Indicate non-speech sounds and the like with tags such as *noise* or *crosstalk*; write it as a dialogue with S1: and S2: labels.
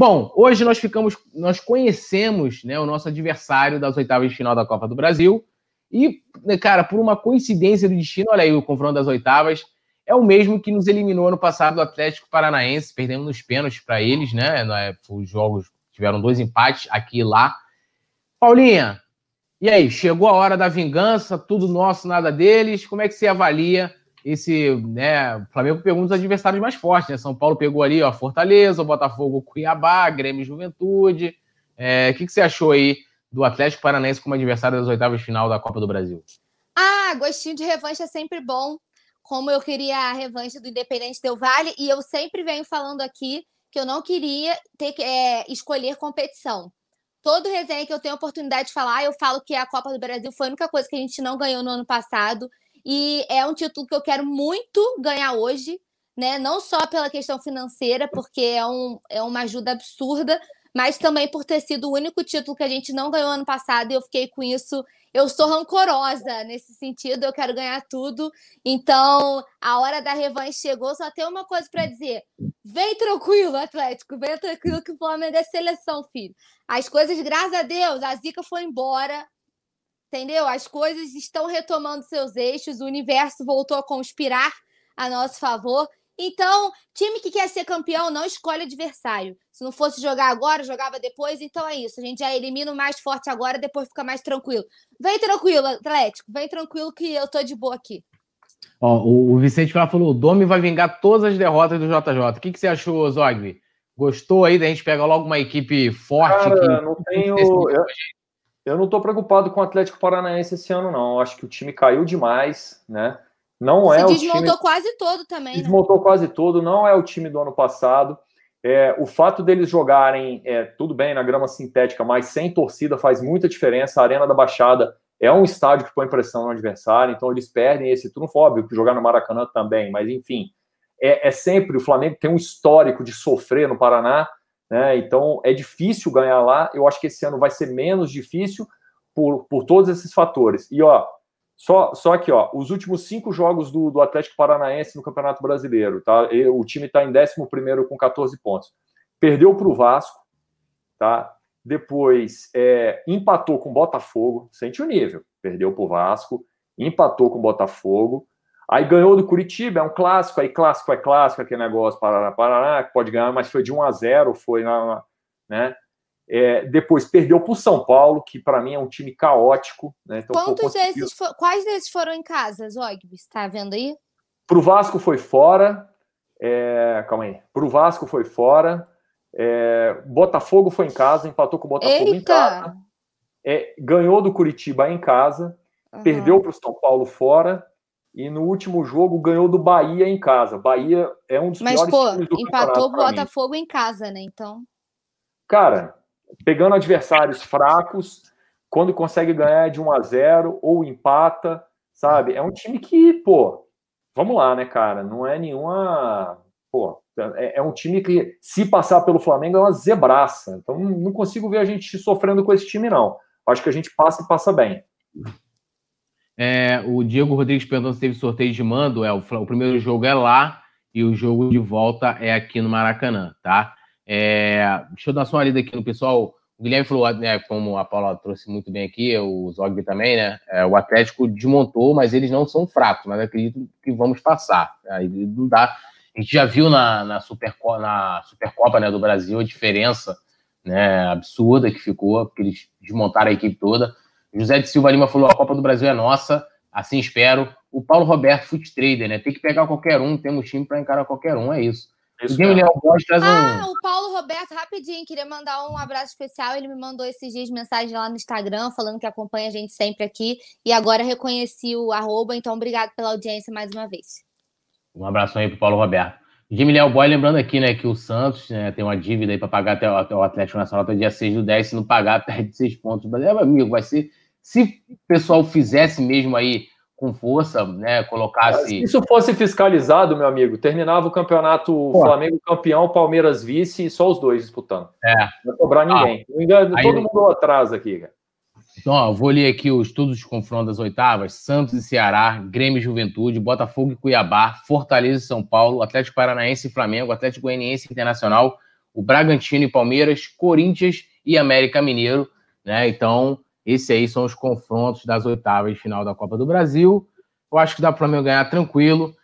S1: Bom, hoje nós ficamos, nós conhecemos né, o nosso adversário das oitavas de final da Copa do Brasil. E, né, cara, por uma coincidência do destino, olha aí o confronto das oitavas, é o mesmo que nos eliminou no passado do Atlético Paranaense, perdemos nos pênaltis para eles, né? É, os jogos tiveram dois empates aqui e lá. Paulinha, e aí, chegou a hora da vingança, tudo nosso, nada deles. Como é que você avalia esse, né, o Flamengo pegou um dos adversários mais fortes, né? São Paulo pegou ali, ó, Fortaleza, Botafogo, Cuiabá, Grêmio Juventude. É, o é, que, que você achou aí do Atlético Paranaense como adversário das oitavas de final da Copa do Brasil?
S2: Ah, gostinho de revanche é sempre bom. Como eu queria a revanche do Independente Del Vale, e eu sempre venho falando aqui que eu não queria ter que é, escolher competição. Todo resenha que eu tenho oportunidade de falar, eu falo que a Copa do Brasil foi a única coisa que a gente não ganhou no ano passado. E é um título que eu quero muito ganhar hoje, né? Não só pela questão financeira, porque é, um, é uma ajuda absurda, mas também por ter sido o único título que a gente não ganhou ano passado e eu fiquei com isso. Eu sou rancorosa nesse sentido, eu quero ganhar tudo. Então, a hora da revanche chegou, só tem uma coisa para dizer. Vem tranquilo, Atlético, vem tranquilo que o Flamengo é seleção, filho. As coisas, graças a Deus, a zica foi embora, entendeu? As coisas estão retomando seus eixos, o universo voltou a conspirar a nosso favor. Então, time que quer ser campeão não escolhe adversário. Se não fosse jogar agora, jogava depois. Então é isso. A gente já elimina o mais forte agora, depois fica mais tranquilo. Vem tranquilo, Atlético. Vem tranquilo que eu tô de boa aqui.
S1: Ó, o Vicente lá falou: o Domi vai vingar todas as derrotas do JJ. O que, que você achou, Zogli? Gostou aí da gente
S3: pegar logo uma equipe forte? Cara, que... não tenho. Assim, eu, né, eu não estou preocupado com o Atlético Paranaense esse ano, não. Eu acho que o time caiu demais, né? Não é Se o desmontou
S2: quase todo também. Né?
S3: Desmontou né? quase todo, não é o time do ano passado. É, o fato deles jogarem, é, tudo bem, na grama sintética, mas sem torcida faz muita diferença. A Arena da Baixada é um estádio que põe pressão no adversário, então eles perdem esse trunfo. Óbvio que jogar no Maracanã também, mas enfim. É, é sempre, o Flamengo tem um histórico de sofrer no Paraná, né? Então é difícil ganhar lá. Eu acho que esse ano vai ser menos difícil por, por todos esses fatores. E ó, só, só aqui, ó, os últimos cinco jogos do, do Atlético Paranaense no Campeonato Brasileiro, tá? E, o time está em 11 com 14 pontos. Perdeu para o Vasco, tá? Depois é, empatou com o Botafogo, sente o nível. Perdeu para o Vasco, empatou com o Botafogo, Aí ganhou do Curitiba, é um clássico, aí clássico é clássico, aquele negócio, parará, parará, que pode ganhar, mas foi de 1 a 0 foi na. Né? É, depois perdeu para o São Paulo, que para mim é um time caótico. Né? Então, Quantos desses for...
S2: Quais desses foram em casa, Zogby? Está vendo aí?
S3: Para o Vasco foi fora. É... Calma aí. Para o Vasco foi fora. É... Botafogo foi em casa, empatou com o Botafogo Eita!
S2: em casa.
S3: É, ganhou do Curitiba em casa,
S2: uhum. perdeu para
S3: o São Paulo fora e no último jogo ganhou do Bahia em casa. Bahia é um dos Mas, piores pô, times do empatou o Botafogo
S2: em casa, né? Então.
S3: Cara, pegando adversários fracos, quando consegue ganhar de 1 a 0 ou empata, sabe? É um time que, pô, vamos lá, né, cara? Não é nenhuma, pô, é, é um time que se passar pelo Flamengo é uma zebraça. Então não consigo ver a gente sofrendo com esse time não. Acho que a gente passa e passa bem.
S1: É, o Diego Rodrigues perguntou se teve sorteio de mando. É, o, o, primeiro jogo é lá e o jogo de volta é aqui no Maracanã, tá? É, deixa eu dar só uma lida aqui no pessoal. O Guilherme falou, ah, né, como a Paula trouxe muito bem aqui, o Zogby também, né? É, o Atlético desmontou, mas eles não são fracos, mas acredito que vamos passar. Aí não dá. A gente já viu na, na, Superco na Supercopa né, do Brasil a diferença né, absurda que ficou, porque eles desmontaram a equipe toda. José de Silva Lima falou: a Copa do Brasil é nossa, assim espero. O Paulo Roberto, foot trader, né? Tem que pegar qualquer um, temos time para encarar qualquer um, é isso. É isso o ah,
S2: o Paulo Roberto, rapidinho, queria mandar um abraço especial. Ele me mandou esses dias mensagem lá no Instagram, falando que acompanha a gente sempre aqui. E agora reconheci o arroba, então obrigado pela audiência mais uma vez.
S1: Um abraço aí pro Paulo Roberto. Jimmy Léo Boy, lembrando aqui, né, que o Santos né, tem uma dívida aí para pagar até, o Atlético Nacional até dia 6 do 10, se não pagar, *laughs* perde 6 pontos. Mas, é, amigo, vai ser. Se o
S3: pessoal fizesse mesmo aí com força, né, colocasse. Se isso fosse fiscalizado, meu amigo, terminava o campeonato Pô. Flamengo campeão, Palmeiras vice e só os dois disputando. É. Não sobrar ah, ninguém. Ah, aí... Todo mundo atrás aqui, cara.
S1: Então, ó, vou ler aqui os estudos de confronto das oitavas: Santos e Ceará, Grêmio e Juventude, Botafogo e Cuiabá, Fortaleza e São Paulo, Atlético Paranaense e Flamengo, Atlético Goianiense e Internacional, o Bragantino e Palmeiras, Corinthians e América Mineiro, né? Então, esses aí são os confrontos das oitavas final da Copa do Brasil. Eu acho que dá para o Flamengo ganhar tranquilo.